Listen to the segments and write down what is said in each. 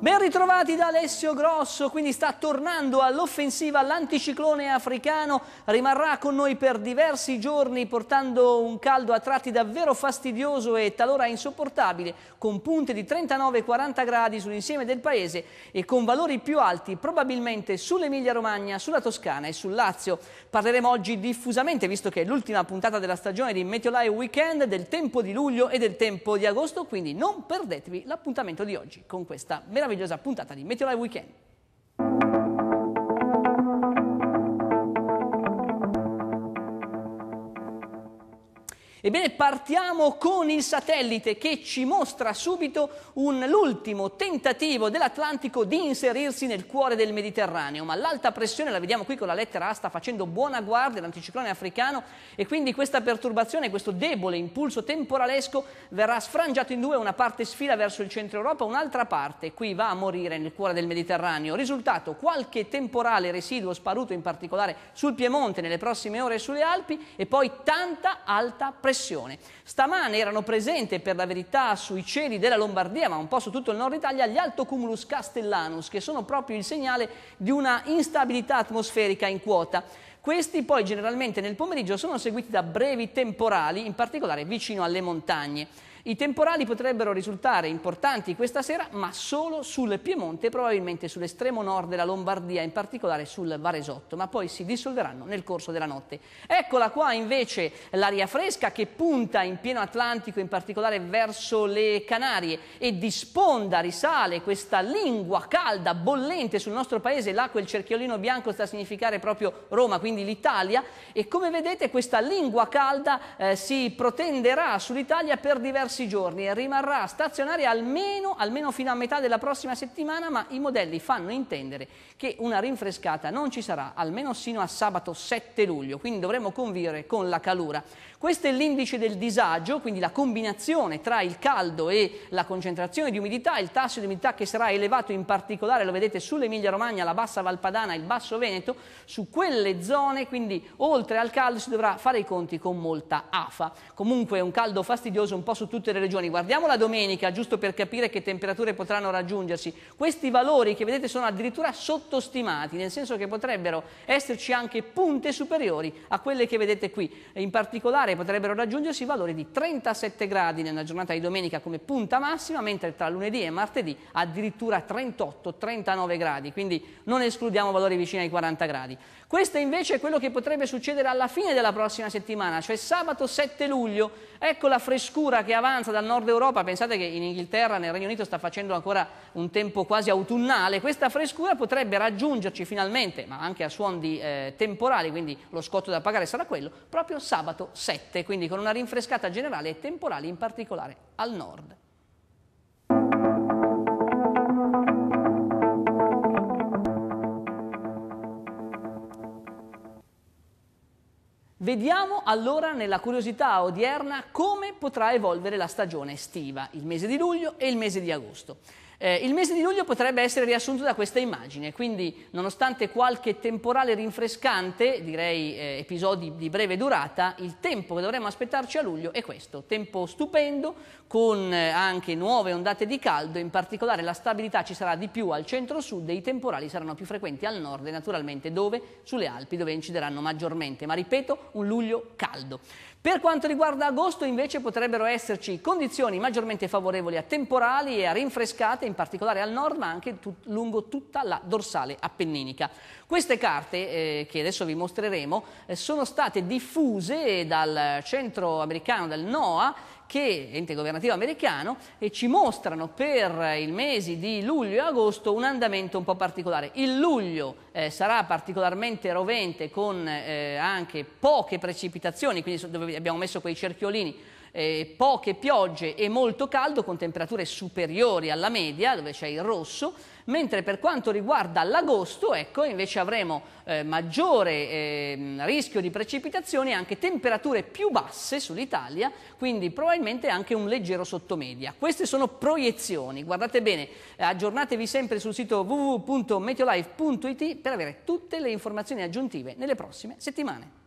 Ben ritrovati da Alessio Grosso, quindi sta tornando all'offensiva l'anticiclone africano, rimarrà con noi per diversi giorni portando un caldo a tratti davvero fastidioso e talora insopportabile, con punte di 39-40 gradi sull'insieme del paese e con valori più alti probabilmente sull'Emilia Romagna, sulla Toscana e sul Lazio. Parleremo oggi diffusamente, visto che è l'ultima puntata della stagione di Meteolai Weekend, del tempo di luglio e del tempo di agosto, quindi non perdetevi l'appuntamento di oggi con questa meravigliosa meravigliosa puntata di Meteora Weekend. Ebbene, partiamo con il satellite che ci mostra subito un, l'ultimo tentativo dell'Atlantico di inserirsi nel cuore del Mediterraneo, ma l'alta pressione, la vediamo qui con la lettera A, sta facendo buona guardia l'anticiclone africano e quindi questa perturbazione, questo debole impulso temporalesco verrà sfrangiato in due, una parte sfila verso il centro Europa, un'altra parte qui va a morire nel cuore del Mediterraneo. Risultato, qualche temporale residuo sparuto in particolare sul Piemonte nelle prossime ore sulle Alpi e poi tanta alta pressione depressione. Stamane erano presenti per la verità sui cieli della Lombardia, ma un po' su tutto il nord Italia, gli alto cumulus castellanus, che sono proprio il segnale di una instabilità atmosferica in quota. Questi poi generalmente nel pomeriggio sono seguiti da brevi temporali, in particolare vicino alle montagne. I temporali potrebbero risultare importanti questa sera, ma solo sul Piemonte, probabilmente sull'estremo nord della Lombardia, in particolare sul Varesotto, ma poi si dissolveranno nel corso della notte. Eccola qua invece l'aria fresca che punta in pieno Atlantico, in particolare verso le Canarie, e di sponda risale questa lingua calda, bollente sul nostro paese. Là quel cerchiolino bianco sta a significare proprio Roma, quindi l'Italia. E come vedete questa lingua calda eh, si protenderà sull'Italia per diversi diversi giorni e rimarrà stazionaria almeno, almeno fino a metà della prossima settimana, ma i modelli fanno intendere che una rinfrescata non ci sarà almeno sino a sabato 7 luglio, quindi dovremo convivere con la calura. Questo è l'indice del disagio, quindi la combinazione tra il caldo e la concentrazione di umidità, il tasso di umidità che sarà elevato in particolare, lo vedete sull'Emilia Romagna, la Bassa Valpadana, il Basso Veneto, su quelle zone, quindi oltre al caldo si dovrà fare i conti con molta afa. Comunque è un caldo fastidioso un po' su tutti tutte le regioni. Guardiamo la domenica, giusto per capire che temperature potranno raggiungersi. Questi valori che vedete sono addirittura sottostimati, nel senso che potrebbero esserci anche punte superiori a quelle che vedete qui. In particolare potrebbero raggiungersi valori di 37 gradi nella giornata di domenica come punta massima, mentre tra lunedì e martedì addirittura 38-39 gradi, quindi non escludiamo valori vicini ai 40 gradi. Questo invece è quello che potrebbe succedere alla fine della prossima settimana, cioè sabato 7 luglio. Ecco la frescura che avanza avanza dal nord Europa, pensate che in Inghilterra, nel Regno Unito sta facendo ancora un tempo quasi autunnale, questa frescura potrebbe raggiungerci finalmente, ma anche a suon di eh, temporali, quindi lo scotto da pagare sarà quello, proprio sabato 7, quindi con una rinfrescata generale e temporali in particolare al nord. Vediamo allora nella curiosità odierna come potrà evolvere la stagione estiva, il mese di luglio e il mese di agosto. Eh, il mese di luglio potrebbe essere riassunto da questa immagine, quindi nonostante qualche temporale rinfrescante, direi eh, episodi di breve durata, il tempo che dovremmo aspettarci a luglio è questo, tempo stupendo con eh, anche nuove ondate di caldo, in particolare la stabilità ci sarà di più al centro-sud e i temporali saranno più frequenti al nord e naturalmente dove? Sulle Alpi dove incideranno maggiormente, ma ripeto un luglio caldo. Per quanto riguarda agosto invece potrebbero esserci condizioni maggiormente favorevoli a temporali e a rinfrescate, in particolare al nord ma anche tut lungo tutta la dorsale appenninica. Queste carte eh, che adesso vi mostreremo eh, sono state diffuse dal centro americano del NOAA che ente governativo americano e ci mostrano per i mesi di luglio e agosto un andamento un po' particolare. Il luglio eh, sarà particolarmente rovente con eh, anche poche precipitazioni, quindi dove abbiamo messo quei cerchiolini eh, poche piogge e molto caldo con temperature superiori alla media, dove c'è il rosso, mentre per quanto riguarda l'agosto, ecco, invece avremo eh, maggiore eh, rischio di precipitazioni e anche temperature più basse sull'Italia, quindi probabilmente anche un leggero sottomedia. Queste sono proiezioni, guardate bene, aggiornatevi sempre sul sito www.meteolife.it per avere tutte le informazioni aggiuntive nelle prossime settimane.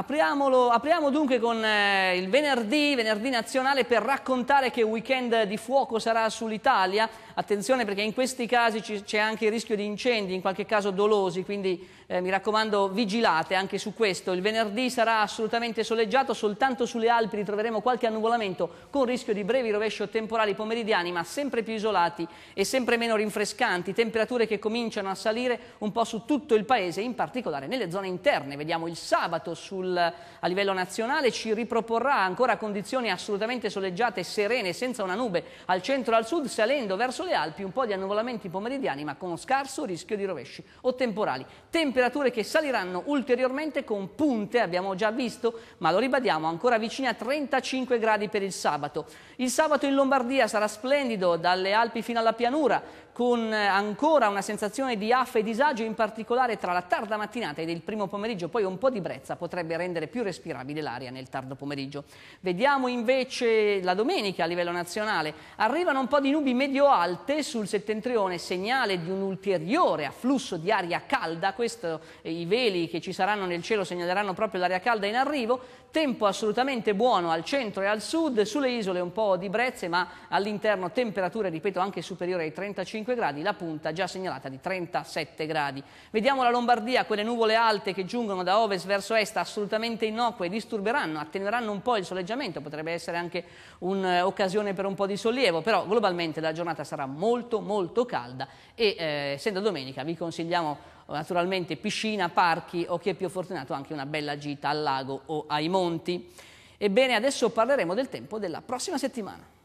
Apriamolo, apriamo dunque con eh, il venerdì, venerdì nazionale, per raccontare che weekend di fuoco sarà sull'Italia. Attenzione perché in questi casi c'è anche il rischio di incendi, in qualche caso dolosi, quindi eh, mi raccomando vigilate anche su questo. Il venerdì sarà assolutamente soleggiato, soltanto sulle Alpi ritroveremo qualche annuvolamento con rischio di brevi rovesci o temporali pomeridiani, ma sempre più isolati e sempre meno rinfrescanti. Temperature che cominciano a salire un po' su tutto il paese, in particolare nelle zone interne. Vediamo il sabato sul sul, a livello nazionale ci riproporrà ancora condizioni assolutamente soleggiate serene, senza una nube al centro e al sud, salendo verso le Alpi un po' di annuvolamenti pomeridiani, ma con scarso rischio di rovesci o temporali. Temperature che saliranno ulteriormente con punte, abbiamo già visto, ma lo ribadiamo, ancora vicine a 35 gradi per il sabato. Il sabato in Lombardia sarà splendido, dalle Alpi fino alla pianura, con eh, ancora una sensazione di affa e disagio, in particolare tra la tarda mattinata ed il primo pomeriggio, poi un po' di brezza potrebbe rendere più respirabile l'aria nel tardo pomeriggio. Vediamo invece la domenica a livello nazionale, arrivano un po' di nubi medio-alte sul settentrione, segnale di un ulteriore afflusso di aria calda, questo, eh, i veli che ci saranno nel cielo segnaleranno proprio l'aria calda in arrivo, tempo assolutamente buono al centro e al sud, sulle isole un po' di brezze ma all'interno temperature, ripeto, anche superiori ai 35 25 gradi, la punta già segnalata di 37 gradi. Vediamo la Lombardia, quelle nuvole alte che giungono da ovest verso est, assolutamente innocue, disturberanno, attenueranno un po' il soleggiamento, potrebbe essere anche un'occasione per un po' di sollievo, però globalmente la giornata sarà molto molto calda e eh, essendo domenica vi consigliamo eh, naturalmente piscina, parchi o chi è più fortunato anche una bella gita al lago o ai monti. Ebbene, adesso parleremo del tempo della prossima settimana.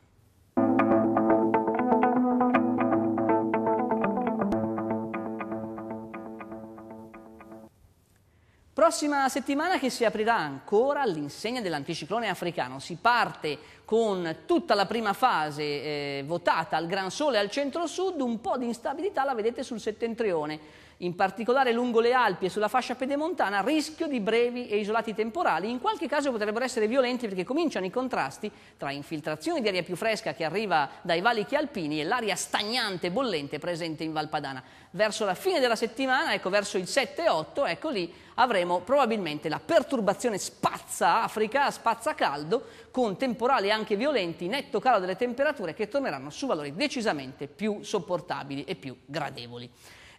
Prossima settimana che si aprirà ancora l'insegna dell'anticiclone africano. Si parte con tutta la prima fase eh, votata al Gran Sole al centro-sud, un po' di instabilità la vedete sul settentrione in particolare lungo le Alpi e sulla fascia pedemontana, rischio di brevi e isolati temporali. In qualche caso potrebbero essere violenti perché cominciano i contrasti tra infiltrazioni di aria più fresca che arriva dai valichi alpini e l'aria stagnante e bollente presente in Valpadana. Verso la fine della settimana, ecco verso il 7-8, ecco lì avremo probabilmente la perturbazione spazza Africa, spazza caldo, con temporali anche violenti, netto calo delle temperature che torneranno su valori decisamente più sopportabili e più gradevoli.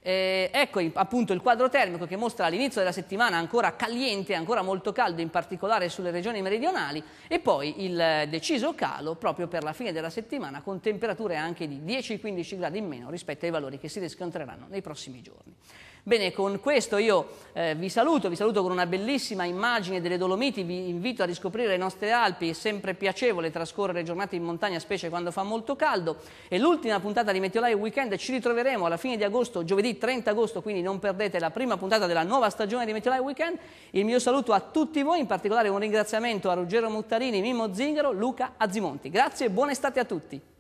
Eh, ecco appunto il quadro termico che mostra all'inizio della settimana ancora caliente, ancora molto caldo, in particolare sulle regioni meridionali, e poi il eh, deciso calo proprio per la fine della settimana con temperature anche di 10-15 gradi in meno rispetto ai valori che si riscontreranno nei prossimi giorni. Bene, con questo io eh, vi saluto, vi saluto con una bellissima immagine delle Dolomiti, vi invito a riscoprire le nostre Alpi, è sempre piacevole trascorrere giornate in montagna, specie quando fa molto caldo, e l'ultima puntata di Meteolai Weekend ci ritroveremo alla fine di agosto, giovedì 30 agosto, quindi non perdete la prima puntata della nuova stagione di Meteorai Weekend. Il mio saluto a tutti voi, in particolare un ringraziamento a Ruggero Muttarini, Mimmo Zingaro, Luca Azzimonti. Grazie e buona estate a tutti.